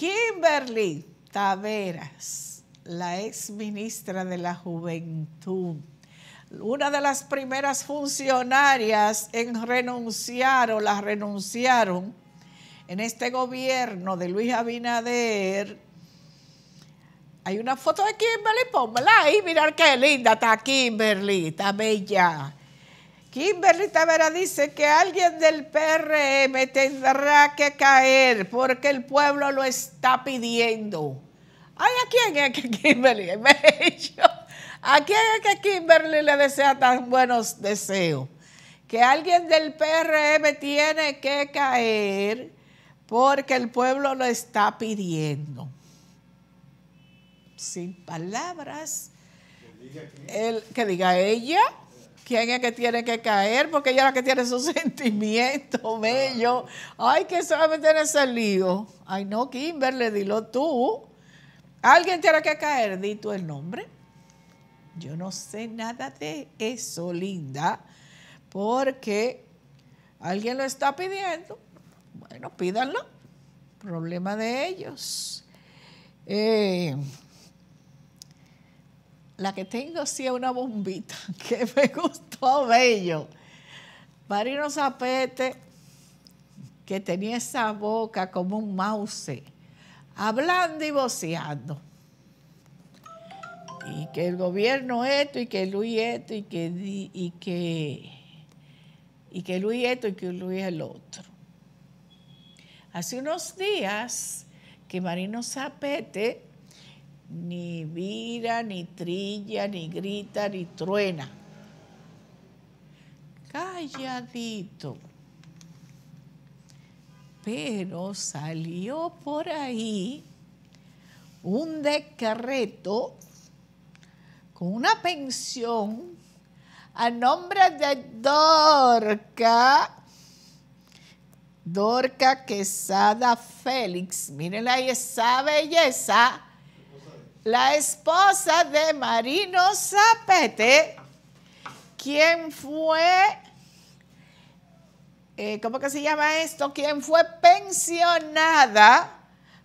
Kimberly Taveras, la ex ministra de la Juventud, una de las primeras funcionarias en renunciar o la renunciaron en este gobierno de Luis Abinader. Hay una foto de Kimberly, pónmela ahí, mirar qué linda está Kimberly, está bella. Kimberly Tavera dice que alguien del PRM tendrá que caer porque el pueblo lo está pidiendo. ¿a quién es que Kimberly? que le desea tan buenos deseos? Que alguien del PRM tiene que caer porque el pueblo lo está pidiendo. Sin palabras. que diga ella quién es que tiene que caer, porque ella es la que tiene su sentimiento, bello. Ay, que solamente va ese lío. Ay, no, Kimberly, dilo tú. Alguien tiene que caer, di tú el nombre. Yo no sé nada de eso, linda, porque alguien lo está pidiendo. Bueno, pídanlo. Problema de ellos. Eh, la que tengo sí es una bombita que me gustó bello. Marino Zapete, que tenía esa boca como un mouse, hablando y voceando. Y que el gobierno esto, y que Luis esto, y que, y que, y que Luis esto, y que Luis el otro. Hace unos días que Marino Zapete ni vira, ni trilla, ni grita, ni truena. Calladito. Pero salió por ahí un decreto con una pensión a nombre de Dorca, Dorca Quesada Félix. Miren ahí esa belleza la esposa de Marino Zapete, quien fue, eh, ¿cómo que se llama esto? Quien fue pensionada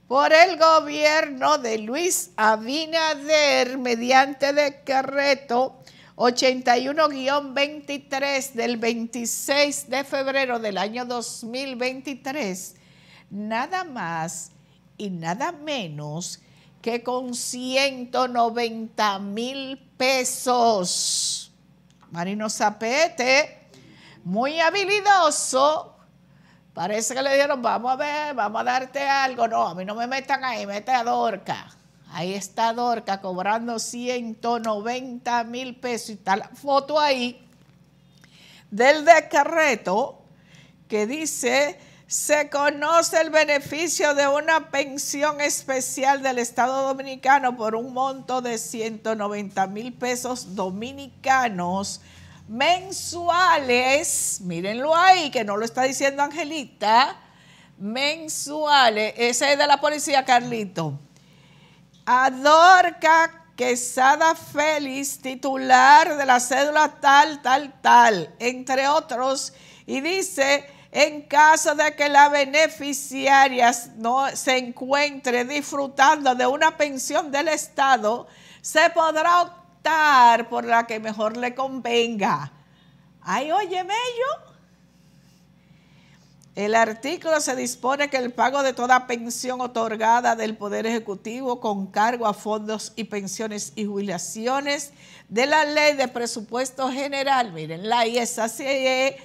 por el gobierno de Luis Abinader mediante decreto 81-23 del 26 de febrero del año 2023, nada más y nada menos que con 190 mil pesos. Marino Zapete, muy habilidoso. Parece que le dijeron, vamos a ver, vamos a darte algo. No, a mí no me metan ahí, mete a Dorca. Ahí está Dorca cobrando 190 mil pesos. Y está la foto ahí del descarreto que dice se conoce el beneficio de una pensión especial del Estado Dominicano por un monto de 190 mil pesos dominicanos mensuales, mírenlo ahí, que no lo está diciendo Angelita, mensuales, ese es de la policía, Carlito. Adorca Quesada Félix, titular de la cédula tal, tal, tal, entre otros, y dice en caso de que la beneficiaria no se encuentre disfrutando de una pensión del Estado, se podrá optar por la que mejor le convenga. Ay, óyeme yo. El artículo se dispone que el pago de toda pensión otorgada del Poder Ejecutivo con cargo a fondos y pensiones y jubilaciones de la Ley de Presupuesto General, miren, la ISACE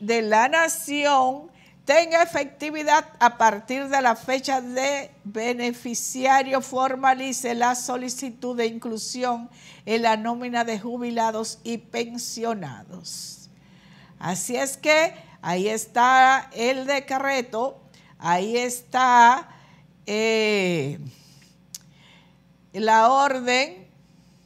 de la nación tenga efectividad a partir de la fecha de beneficiario formalice la solicitud de inclusión en la nómina de jubilados y pensionados. Así es que ahí está el decreto, ahí está eh, la orden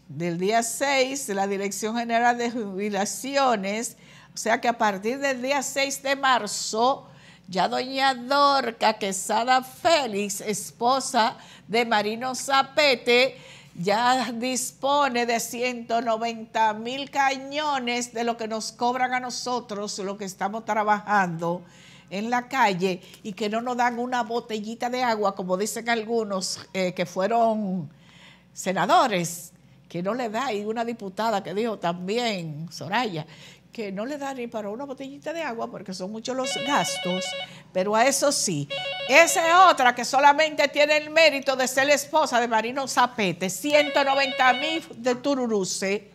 del día 6 de la Dirección General de Jubilaciones o sea que a partir del día 6 de marzo, ya doña Dorca Quesada Félix, esposa de Marino Zapete, ya dispone de 190 mil cañones de lo que nos cobran a nosotros, lo que estamos trabajando en la calle y que no nos dan una botellita de agua, como dicen algunos eh, que fueron senadores, que no le da, y una diputada que dijo también, Soraya, que no le da ni para una botellita de agua porque son muchos los gastos, pero a eso sí, esa es otra que solamente tiene el mérito de ser la esposa de Marino Zapete, 190 mil de Tururuce